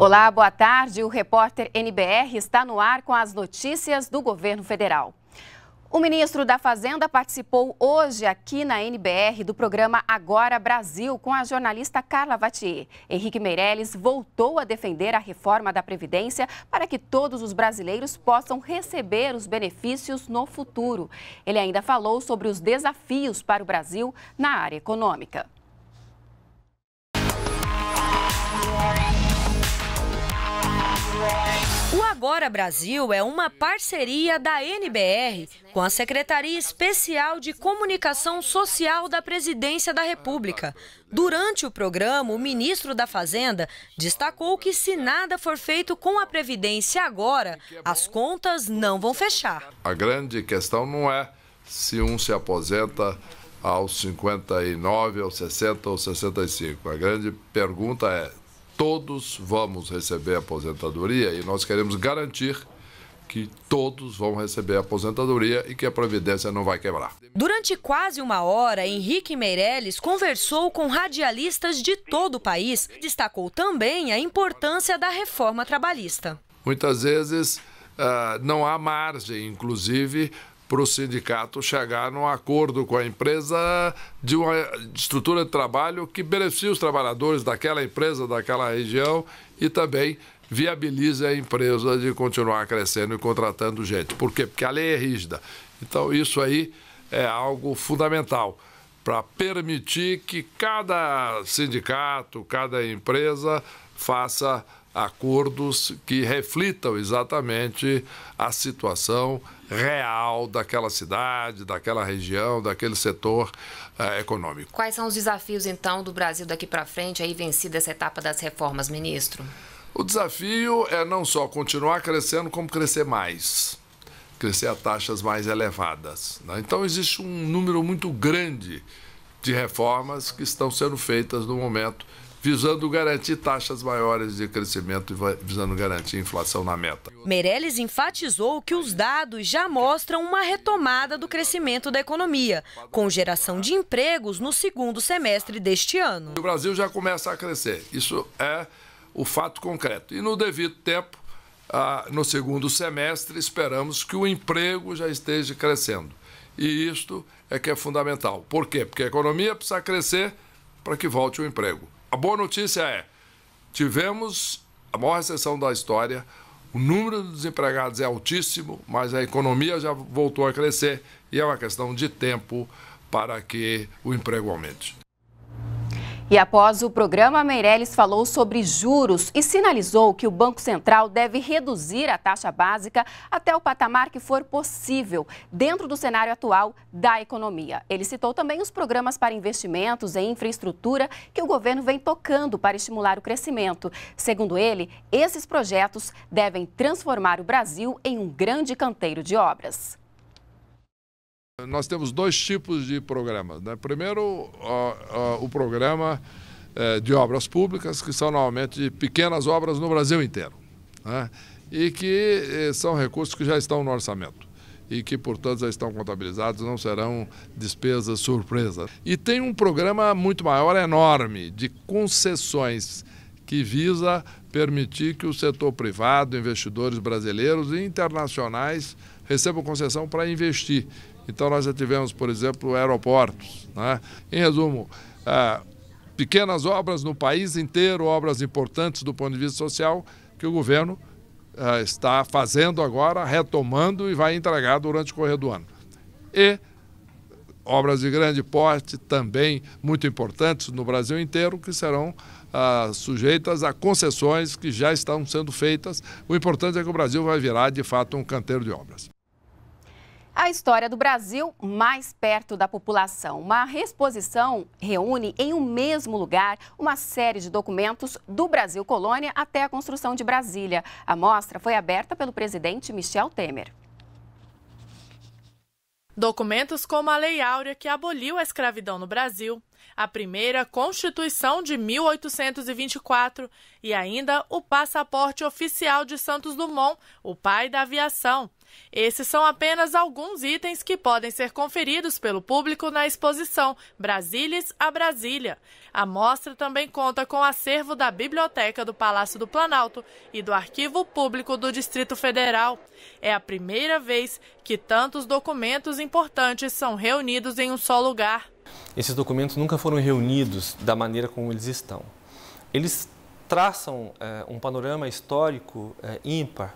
Olá, boa tarde. O repórter NBR está no ar com as notícias do governo federal. O ministro da Fazenda participou hoje aqui na NBR do programa Agora Brasil com a jornalista Carla Vatier. Henrique Meirelles voltou a defender a reforma da Previdência para que todos os brasileiros possam receber os benefícios no futuro. Ele ainda falou sobre os desafios para o Brasil na área econômica. O Agora Brasil é uma parceria da NBR com a Secretaria Especial de Comunicação Social da Presidência da República. Durante o programa, o ministro da Fazenda destacou que se nada for feito com a Previdência agora, as contas não vão fechar. A grande questão não é se um se aposenta aos 59, aos 60 ou 65. A grande pergunta é todos vamos receber aposentadoria e nós queremos garantir que todos vão receber aposentadoria e que a Previdência não vai quebrar. Durante quase uma hora, Henrique Meirelles conversou com radialistas de todo o país. Destacou também a importância da reforma trabalhista. Muitas vezes ah, não há margem, inclusive, para o sindicato chegar num acordo com a empresa de uma estrutura de trabalho que beneficie os trabalhadores daquela empresa, daquela região e também viabilize a empresa de continuar crescendo e contratando gente. Por quê? Porque a lei é rígida. Então, isso aí é algo fundamental para permitir que cada sindicato, cada empresa faça acordos que reflitam exatamente a situação real daquela cidade, daquela região, daquele setor eh, econômico. Quais são os desafios, então, do Brasil daqui para frente, aí vencida essa etapa das reformas, ministro? O desafio é não só continuar crescendo, como crescer mais. Crescer a taxas mais elevadas. Né? Então, existe um número muito grande de reformas que estão sendo feitas no momento visando garantir taxas maiores de crescimento e visando garantir inflação na meta. Meirelles enfatizou que os dados já mostram uma retomada do crescimento da economia, com geração de empregos no segundo semestre deste ano. O Brasil já começa a crescer, isso é o fato concreto. E no devido tempo, no segundo semestre, esperamos que o emprego já esteja crescendo. E isto é que é fundamental. Por quê? Porque a economia precisa crescer para que volte o emprego. A boa notícia é: tivemos a maior recessão da história, o número de desempregados é altíssimo, mas a economia já voltou a crescer e é uma questão de tempo para que o emprego aumente. E após o programa, Meirelles falou sobre juros e sinalizou que o Banco Central deve reduzir a taxa básica até o patamar que for possível, dentro do cenário atual da economia. Ele citou também os programas para investimentos em infraestrutura que o governo vem tocando para estimular o crescimento. Segundo ele, esses projetos devem transformar o Brasil em um grande canteiro de obras. Nós temos dois tipos de programas. Né? Primeiro, o programa é, de obras públicas, que são normalmente pequenas obras no Brasil inteiro, né? e que é, são recursos que já estão no orçamento e que, portanto, já estão contabilizados, não serão despesas surpresa. E tem um programa muito maior, enorme, de concessões, que visa permitir que o setor privado, investidores brasileiros e internacionais recebam concessão para investir então nós já tivemos, por exemplo, aeroportos. Né? Em resumo, é, pequenas obras no país inteiro, obras importantes do ponto de vista social, que o governo é, está fazendo agora, retomando e vai entregar durante o correr do ano. E obras de grande porte, também muito importantes no Brasil inteiro, que serão ah, sujeitas a concessões que já estão sendo feitas. O importante é que o Brasil vai virar, de fato, um canteiro de obras. A história do Brasil mais perto da população. Uma exposição reúne em um mesmo lugar uma série de documentos do Brasil colônia até a construção de Brasília. A mostra foi aberta pelo presidente Michel Temer. Documentos como a Lei Áurea, que aboliu a escravidão no Brasil, a primeira Constituição de 1824 e ainda o passaporte oficial de Santos Dumont, o pai da aviação esses são apenas alguns itens que podem ser conferidos pelo público na exposição Brasílias a Brasília. A mostra também conta com acervo da Biblioteca do Palácio do Planalto e do Arquivo Público do Distrito Federal. É a primeira vez que tantos documentos importantes são reunidos em um só lugar. Esses documentos nunca foram reunidos da maneira como eles estão. Eles traçam é, um panorama histórico é, ímpar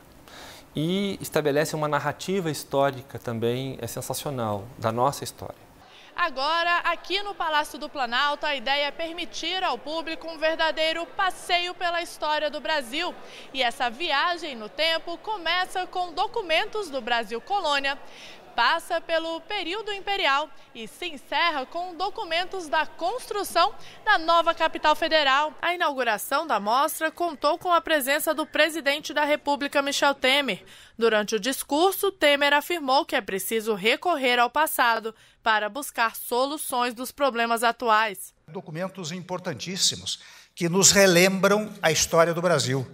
e estabelece uma narrativa histórica também é sensacional da nossa história. Agora, aqui no Palácio do Planalto, a ideia é permitir ao público um verdadeiro passeio pela história do Brasil. E essa viagem no tempo começa com documentos do Brasil Colônia, passa pelo período imperial e se encerra com documentos da construção da nova capital federal. A inauguração da mostra contou com a presença do presidente da República, Michel Temer. Durante o discurso, Temer afirmou que é preciso recorrer ao passado para buscar soluções dos problemas atuais. Documentos importantíssimos que nos relembram a história do Brasil.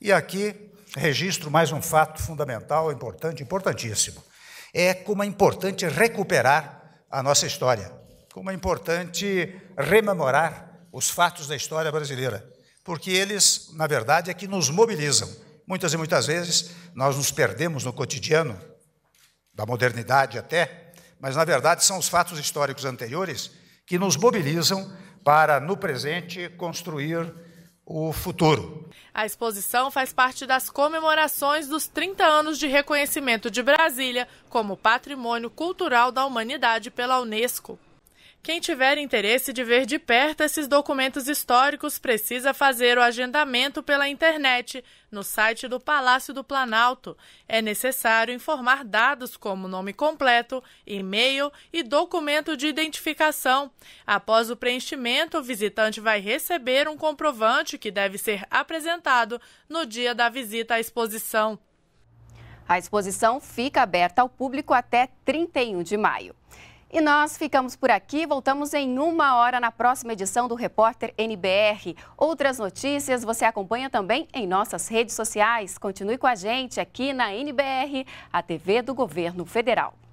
E aqui registro mais um fato fundamental, importante, importantíssimo é como é importante recuperar a nossa história, como é importante rememorar os fatos da história brasileira, porque eles, na verdade, é que nos mobilizam. Muitas e muitas vezes nós nos perdemos no cotidiano da modernidade até, mas na verdade são os fatos históricos anteriores que nos mobilizam para no presente construir o futuro. A exposição faz parte das comemorações dos 30 anos de reconhecimento de Brasília como Patrimônio Cultural da Humanidade pela Unesco. Quem tiver interesse de ver de perto esses documentos históricos precisa fazer o agendamento pela internet no site do Palácio do Planalto. É necessário informar dados como nome completo, e-mail e documento de identificação. Após o preenchimento, o visitante vai receber um comprovante que deve ser apresentado no dia da visita à exposição. A exposição fica aberta ao público até 31 de maio. E nós ficamos por aqui, voltamos em uma hora na próxima edição do Repórter NBR. Outras notícias você acompanha também em nossas redes sociais. Continue com a gente aqui na NBR, a TV do Governo Federal.